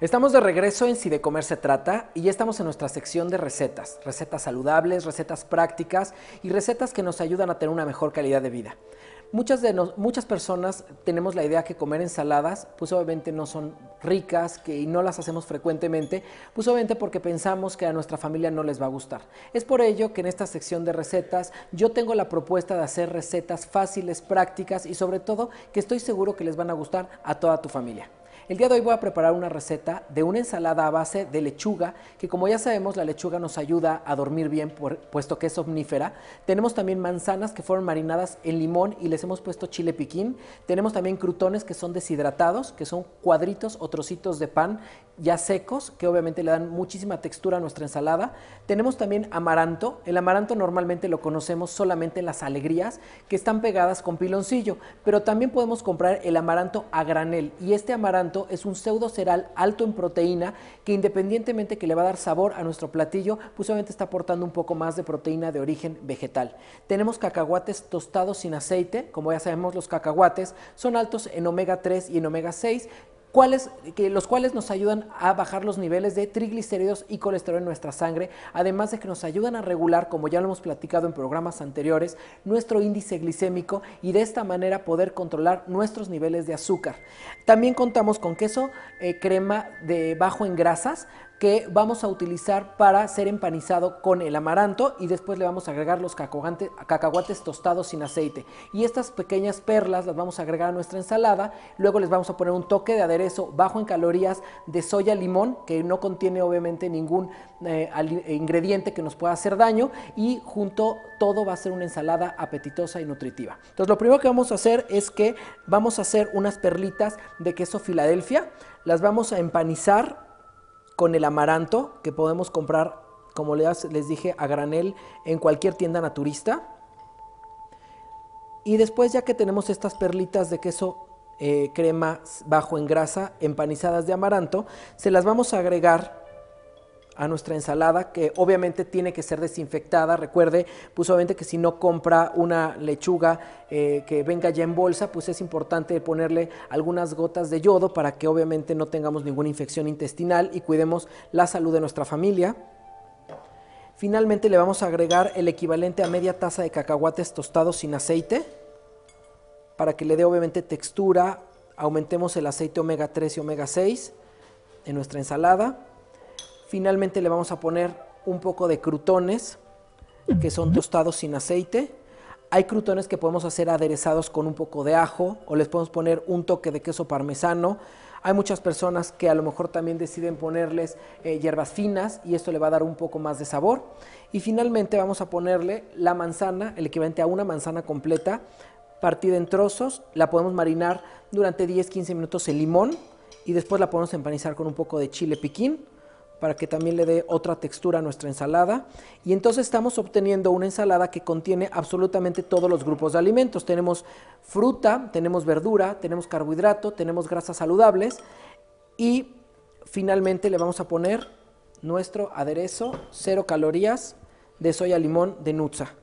Estamos de regreso en Si de Comer se trata y ya estamos en nuestra sección de recetas, recetas saludables, recetas prácticas y recetas que nos ayudan a tener una mejor calidad de vida. Muchas, de nos, muchas personas tenemos la idea que comer ensaladas, pues obviamente no son ricas que, y no las hacemos frecuentemente, pues obviamente porque pensamos que a nuestra familia no les va a gustar. Es por ello que en esta sección de recetas yo tengo la propuesta de hacer recetas fáciles, prácticas y sobre todo que estoy seguro que les van a gustar a toda tu familia. El día de hoy voy a preparar una receta de una ensalada a base de lechuga, que como ya sabemos la lechuga nos ayuda a dormir bien puesto que es omnífera. Tenemos también manzanas que fueron marinadas en limón y les hemos puesto chile piquín. Tenemos también crutones que son deshidratados, que son cuadritos o trocitos de pan ya secos, que obviamente le dan muchísima textura a nuestra ensalada. Tenemos también amaranto. El amaranto normalmente lo conocemos solamente en las alegrías, que están pegadas con piloncillo, pero también podemos comprar el amaranto a granel y este amaranto es un pseudo cereal alto en proteína que independientemente que le va a dar sabor a nuestro platillo, pues obviamente está aportando un poco más de proteína de origen vegetal. Tenemos cacahuates tostados sin aceite, como ya sabemos los cacahuates son altos en omega 3 y en omega 6 los cuales nos ayudan a bajar los niveles de triglicéridos y colesterol en nuestra sangre, además de que nos ayudan a regular, como ya lo hemos platicado en programas anteriores, nuestro índice glicémico y de esta manera poder controlar nuestros niveles de azúcar. También contamos con queso, eh, crema de bajo en grasas, que vamos a utilizar para ser empanizado con el amaranto y después le vamos a agregar los cacahuates tostados sin aceite. Y estas pequeñas perlas las vamos a agregar a nuestra ensalada, luego les vamos a poner un toque de aderezo bajo en calorías de soya limón, que no contiene obviamente ningún eh, ingrediente que nos pueda hacer daño y junto todo va a ser una ensalada apetitosa y nutritiva. Entonces lo primero que vamos a hacer es que vamos a hacer unas perlitas de queso Filadelfia, las vamos a empanizar con el amaranto que podemos comprar, como les, dije, a granel en cualquier tienda naturista. Y después ya que tenemos estas perlitas de queso eh, crema bajo en grasa empanizadas de amaranto, se las vamos a agregar a nuestra ensalada, que obviamente tiene que ser desinfectada. Recuerde, pues obviamente que si no compra una lechuga eh, que venga ya en bolsa, pues es importante ponerle algunas gotas de yodo para que obviamente no tengamos ninguna infección intestinal y cuidemos la salud de nuestra familia. Finalmente le vamos a agregar el equivalente a media taza de cacahuates tostados sin aceite para que le dé obviamente textura, aumentemos el aceite omega 3 y omega 6 en nuestra ensalada. Finalmente le vamos a poner un poco de crutones, que son tostados sin aceite. Hay crutones que podemos hacer aderezados con un poco de ajo o les podemos poner un toque de queso parmesano. Hay muchas personas que a lo mejor también deciden ponerles eh, hierbas finas y esto le va a dar un poco más de sabor. Y finalmente vamos a ponerle la manzana, el equivalente a una manzana completa, partida en trozos. La podemos marinar durante 10-15 minutos en limón y después la podemos empanizar con un poco de chile piquín para que también le dé otra textura a nuestra ensalada. Y entonces estamos obteniendo una ensalada que contiene absolutamente todos los grupos de alimentos. Tenemos fruta, tenemos verdura, tenemos carbohidrato, tenemos grasas saludables y finalmente le vamos a poner nuestro aderezo cero calorías de soya limón de Nutza.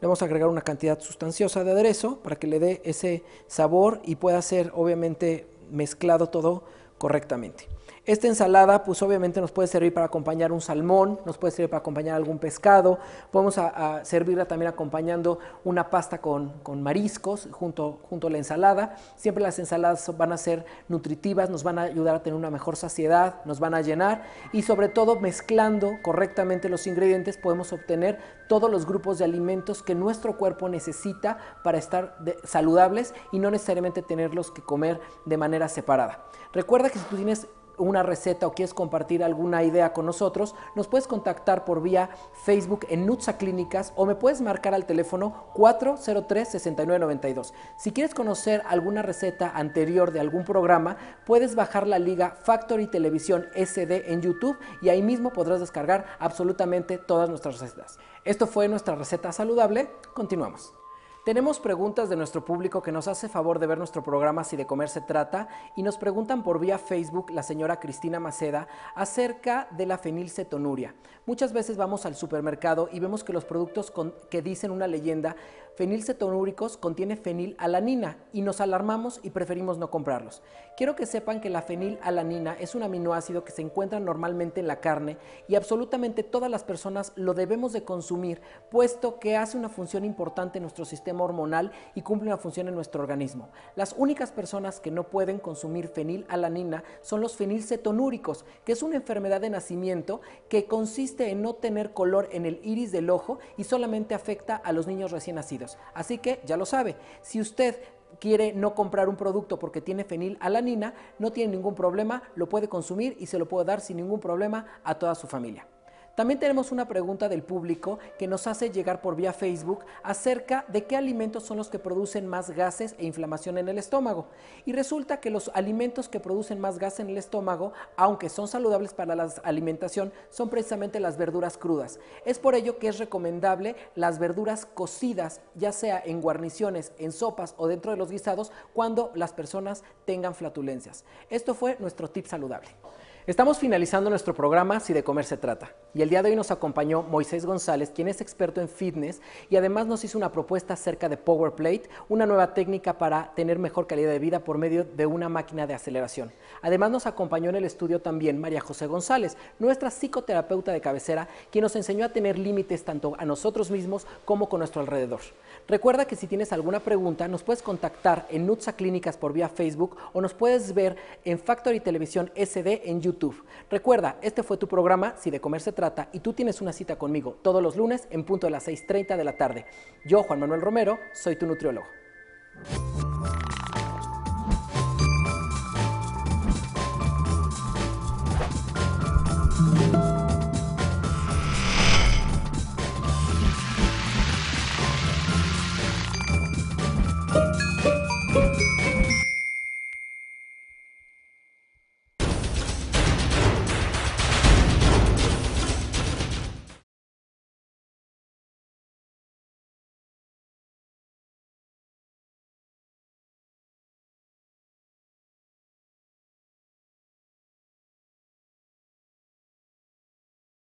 Le vamos a agregar una cantidad sustanciosa de aderezo para que le dé ese sabor y pueda ser obviamente mezclado todo correctamente. Esta ensalada, pues obviamente nos puede servir para acompañar un salmón, nos puede servir para acompañar algún pescado, podemos a, servirla también acompañando una pasta con, mariscos junto, junto a la ensalada. Siempre las ensaladas van a ser nutritivas, nos van a ayudar a tener una mejor saciedad, nos van a llenar y sobre todo mezclando correctamente los ingredientes podemos obtener todos los grupos de alimentos que nuestro cuerpo necesita para estar saludables y no necesariamente tenerlos que comer de manera separada. Recuerda que si tú tienes una receta o quieres compartir alguna idea con nosotros, nos puedes contactar por vía Facebook en Nutza Clínicas o me puedes marcar al teléfono 403-6992. Si quieres conocer alguna receta anterior de algún programa, puedes bajar la liga Factory Televisión SD en YouTube y ahí mismo podrás descargar absolutamente todas nuestras recetas. Esto fue nuestra receta saludable. Continuamos. Tenemos preguntas de nuestro público que nos hace favor de ver nuestro programa Si de Comer se trata y nos preguntan por vía Facebook la señora Cristina Maceda acerca de la fenilcetonuria. Muchas veces vamos al supermercado y vemos que los productos que dicen una leyenda fenilcetonúricos contiene fenilalanina y nos alarmamos y preferimos no comprarlos. Quiero que sepan que la fenilalanina es un aminoácido que se encuentra normalmente en la carne y absolutamente todas las personas lo debemos de consumir puesto que hace una función importante en nuestro sistema hormonal y cumple una función en nuestro organismo. Las únicas personas que no pueden consumir fenilalanina son los fenilcetonúricos, que es una enfermedad de nacimiento que consiste en no tener color en el iris del ojo y solamente afecta a los niños recién nacidos. Así que ya lo sabe, si usted quiere no comprar un producto porque tiene fenilalanina, no tiene ningún problema, lo puede consumir y se lo puede dar sin ningún problema a toda su familia. También tenemos una pregunta del público que nos hace llegar por vía Facebook acerca de qué alimentos son los que producen más gases e inflamación en el estómago. Y resulta que los alimentos que producen más gas en el estómago, aunque son saludables para la alimentación, son precisamente las verduras crudas. Es por ello que es recomendable las verduras cocidas, ya sea en guarniciones, en sopas o dentro de los guisados, cuando las personas tengan flatulencias. Esto fue nuestro tip saludable. Estamos finalizando nuestro programa Si de Comer se trata, y el día de hoy nos acompañó Moisés González, quien es experto en fitness y además nos hizo una propuesta acerca de Power Plate, una nueva técnica para tener mejor calidad de vida por medio de una máquina de aceleración. Además nos acompañó en el estudio también María José González, nuestra psicoterapeuta de cabecera, quien nos enseñó a tener límites tanto a nosotros mismos como con nuestro alrededor. Recuerda que si tienes alguna pregunta nos puedes contactar en Nutza Clínicas por vía Facebook o nos puedes ver en Factory Televisión SD en YouTube Recuerda, este fue tu programa Si de Comer se trata y tú tienes una cita conmigo todos los lunes en punto de las 6.30 de la tarde. Yo, Juan Manuel Romero, soy tu nutriólogo.